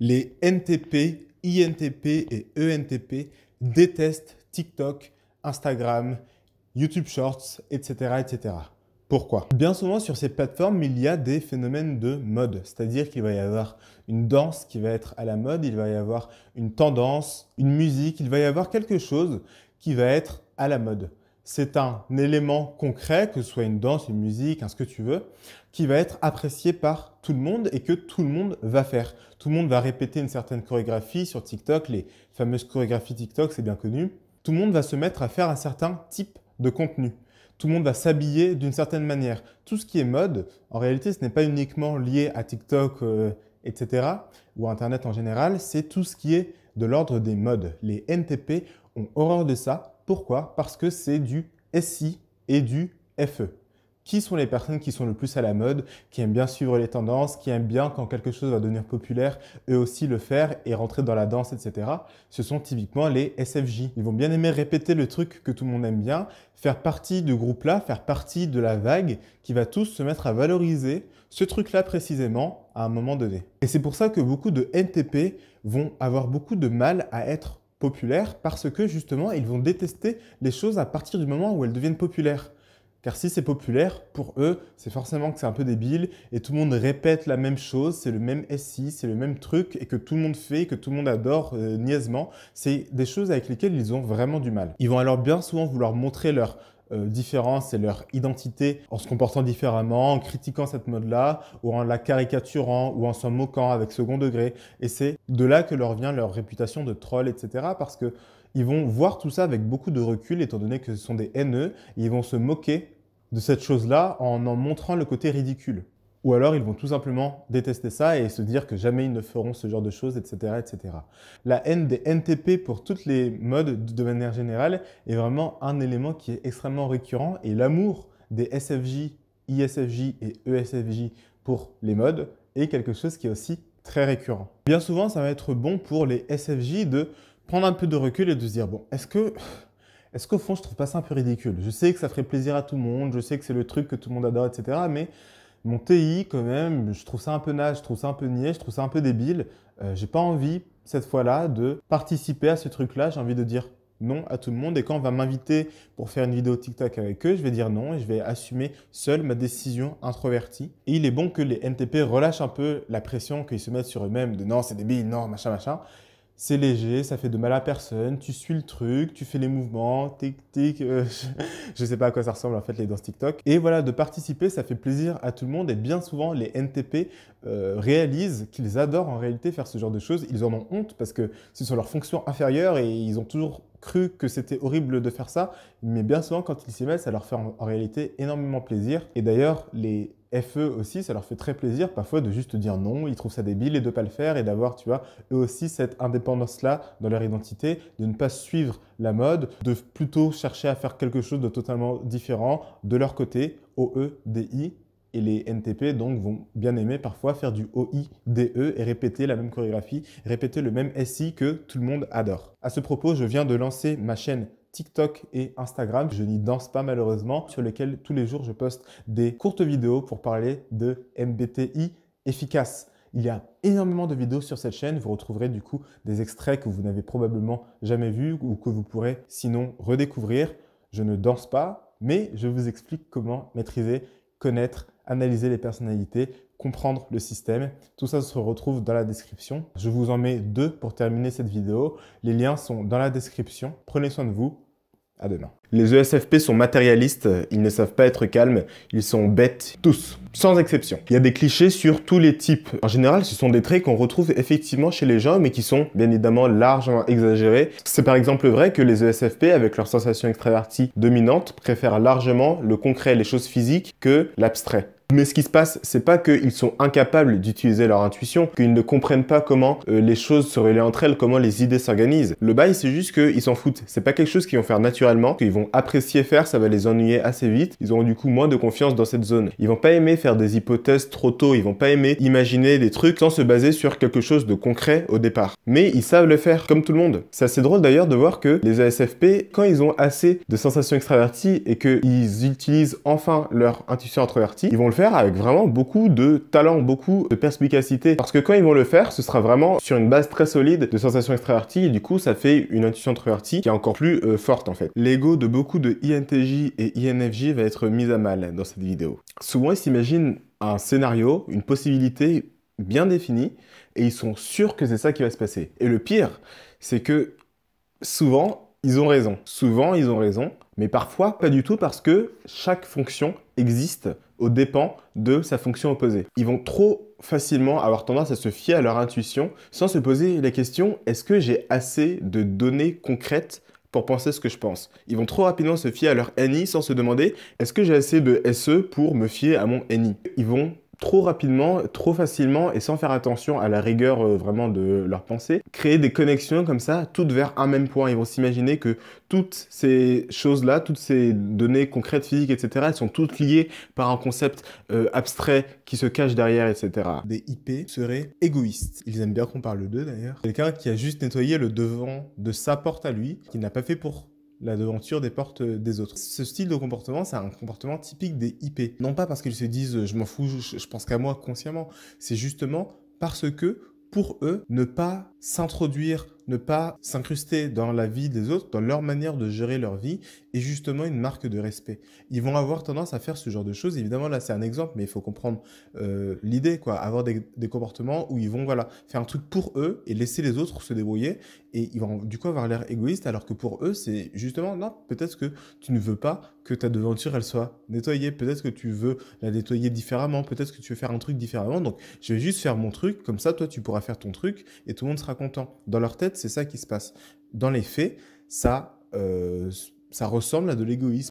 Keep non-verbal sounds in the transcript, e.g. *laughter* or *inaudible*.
les NTP, INTP et ENTP détestent TikTok, Instagram, YouTube Shorts, etc. etc. Pourquoi Bien souvent sur ces plateformes, il y a des phénomènes de mode, c'est-à-dire qu'il va y avoir une danse qui va être à la mode, il va y avoir une tendance, une musique, il va y avoir quelque chose qui va être à la mode c'est un élément concret, que ce soit une danse, une musique, un ce que tu veux, qui va être apprécié par tout le monde et que tout le monde va faire. Tout le monde va répéter une certaine chorégraphie sur TikTok, les fameuses chorégraphies TikTok, c'est bien connu. Tout le monde va se mettre à faire un certain type de contenu. Tout le monde va s'habiller d'une certaine manière. Tout ce qui est mode, en réalité, ce n'est pas uniquement lié à TikTok, euh, etc., ou à Internet en général, c'est tout ce qui est de l'ordre des modes. Les NTP ont horreur de ça pourquoi Parce que c'est du SI et du FE. Qui sont les personnes qui sont le plus à la mode, qui aiment bien suivre les tendances, qui aiment bien quand quelque chose va devenir populaire, eux aussi le faire et rentrer dans la danse, etc. Ce sont typiquement les SFJ. Ils vont bien aimer répéter le truc que tout le monde aime bien, faire partie du groupe-là, faire partie de la vague qui va tous se mettre à valoriser ce truc-là précisément à un moment donné. Et c'est pour ça que beaucoup de NTP vont avoir beaucoup de mal à être populaires parce que justement ils vont détester les choses à partir du moment où elles deviennent populaires. Car si c'est populaire, pour eux, c'est forcément que c'est un peu débile et tout le monde répète la même chose, c'est le même SI, c'est le même truc et que tout le monde fait, et que tout le monde adore euh, niaisement. C'est des choses avec lesquelles ils ont vraiment du mal. Ils vont alors bien souvent vouloir montrer leur euh, différence et leur identité en se comportant différemment, en critiquant cette mode-là, ou en la caricaturant, ou en s'en moquant avec second degré. Et c'est de là que leur vient leur réputation de troll, etc. Parce qu'ils vont voir tout ça avec beaucoup de recul, étant donné que ce sont des haineux, ils vont se moquer de cette chose-là en en montrant le côté ridicule ou alors ils vont tout simplement détester ça et se dire que jamais ils ne feront ce genre de choses, etc. etc. La haine des NTP pour toutes les modes de manière générale est vraiment un élément qui est extrêmement récurrent et l'amour des SFJ, ISFJ et ESFJ pour les modes est quelque chose qui est aussi très récurrent. Bien souvent, ça va être bon pour les SFJ de prendre un peu de recul et de se dire, bon, est-ce que est-ce qu'au fond, je trouve pas ça un peu ridicule Je sais que ça ferait plaisir à tout le monde, je sais que c'est le truc que tout le monde adore, etc. Mais mon TI, quand même, je trouve ça un peu nage, je trouve ça un peu niais, je trouve ça un peu débile. Euh, j'ai pas envie, cette fois-là, de participer à ce truc-là. J'ai envie de dire non à tout le monde. Et quand on va m'inviter pour faire une vidéo TikTok avec eux, je vais dire non et je vais assumer seul ma décision introvertie. Et il est bon que les NTP relâchent un peu la pression qu'ils se mettent sur eux-mêmes de non, c'est débile, non, machin, machin c'est léger, ça fait de mal à personne, tu suis le truc, tu fais les mouvements, tic tic, je euh, *laughs* je sais pas à quoi ça ressemble en fait les danses TikTok. Et voilà, de participer, ça fait plaisir à tout le monde et bien souvent les NTP euh, réalisent qu'ils adorent en réalité faire ce genre de choses, ils en ont honte parce que ce sont leurs fonctions inférieures et ils ont toujours cru que c'était horrible de faire ça, mais bien souvent quand ils s'y mettent, ça leur fait en, réalité énormément plaisir. Et d'ailleurs, les FE aussi, ça leur fait très plaisir parfois de juste dire non, ils trouvent ça débile et de ne pas le faire et d'avoir, tu vois, eux aussi cette indépendance-là dans leur identité, de ne pas suivre la mode, de plutôt chercher à faire quelque chose de totalement différent de leur côté, O-E-D-I. Et les NTP donc vont bien aimer parfois faire du O-I-D-E et répéter la même chorégraphie, répéter le même SI que tout le monde adore. À ce propos, je viens de lancer ma chaîne TikTok et Instagram, je n'y danse pas malheureusement, sur lesquels tous les jours je poste des courtes vidéos pour parler de MBTI efficace. Il y a énormément de vidéos sur cette chaîne. Vous retrouverez du coup des extraits que vous n'avez probablement jamais vus ou que vous pourrez sinon redécouvrir. Je ne danse pas, mais je vous explique comment maîtriser, connaître, analyser les personnalités, comprendre le système. Tout ça se retrouve dans la description. Je vous en mets deux pour terminer cette vidéo. Les liens sont dans la description. Prenez soin de vous. Ah ben Les ESFP sont matérialistes, ils ne savent pas être calmes, ils sont bêtes, tous, sans exception. Il y a des clichés sur tous les types. En général, ce sont des traits qu'on retrouve effectivement chez les gens, mais qui sont bien évidemment largement exagérés. C'est par exemple vrai que les ESFP, avec leur sensation extravertie dominante, préfèrent largement le concret, les choses physiques, que l'abstrait. Mais ce qui se passe, c'est pas qu'ils sont incapables d'utiliser leur intuition, qu'ils ne comprennent pas comment euh, les choses se relaient entre elles, comment les idées s'organisent. Le bail, c'est juste qu'ils s'en foutent. C'est pas quelque chose qu'ils vont faire naturellement, qu'ils vont apprécier faire, ça va les ennuyer assez vite. Ils auront du coup moins de confiance dans cette zone. Ils vont pas aimer faire des hypothèses trop tôt, ils vont pas aimer imaginer des trucs sans se baser sur quelque chose de concret au départ. Mais ils savent le faire, comme tout le monde. C'est assez drôle d'ailleurs de voir que les ASFP, quand ils ont assez de sensations extraverties et qu'ils utilisent enfin leur intuition introvertie, ils vont le faire avec vraiment beaucoup de talent, beaucoup de perspicacité. Parce que quand ils vont le faire, ce sera vraiment sur une base très solide de sensations extraverties. Et du coup, ça fait une intuition introvertie qui est encore plus euh, forte en fait. L'ego de beaucoup de INTJ et INFJ va être mis à mal dans cette vidéo. Souvent, ils s'imaginent un scénario, une possibilité bien définie, et ils sont sûrs que c'est ça qui va se passer. Et le pire, c'est que souvent, ils ont raison. Souvent, ils ont raison, mais parfois pas du tout parce que chaque fonction existe aux dépens de sa fonction opposée. Ils vont trop facilement avoir tendance à se fier à leur intuition sans se poser la question est-ce que j'ai assez de données concrètes pour penser ce que je pense. Ils vont trop rapidement se fier à leur NI sans se demander est-ce que j'ai assez de SE pour me fier à mon NI. Ils vont trop rapidement, trop facilement et sans faire attention à la rigueur euh, vraiment de leur pensée, créer des connexions comme ça, toutes vers un même point. Ils vont s'imaginer que toutes ces choses-là, toutes ces données concrètes, physiques, etc., elles sont toutes liées par un concept euh, abstrait qui se cache derrière, etc. Des IP seraient égoïstes. Ils aiment bien qu'on parle d'eux d'ailleurs. Quelqu'un qui a juste nettoyé le devant de sa porte à lui, qui n'a pas fait pour la devanture des portes euh, des autres. Ce style de comportement, c'est un comportement typique des IP. Non pas parce qu'ils se disent je m'en fous, je, je pense qu'à moi consciemment, c'est justement parce que pour eux, ne pas s'introduire, ne pas s'incruster dans la vie des autres, dans leur manière de gérer leur vie, est justement une marque de respect. Ils vont avoir tendance à faire ce genre de choses. Évidemment, là, c'est un exemple, mais il faut comprendre euh, l'idée, quoi. Avoir des, des, comportements où ils vont, voilà, faire un truc pour eux et laisser les autres se débrouiller. Et ils vont, du coup, avoir l'air égoïste, alors que pour eux, c'est justement, non, peut-être que tu ne veux pas que ta devanture, elle soit nettoyée. Peut-être que tu veux la nettoyer différemment. Peut-être que tu veux faire un truc différemment. Donc, je vais juste faire mon truc. Comme ça, toi, tu pourras faire ton truc et tout le monde sera content. Dans leur tête, c'est ça qui se passe. Dans les faits, ça, euh, ça ressemble à de l'égoïsme.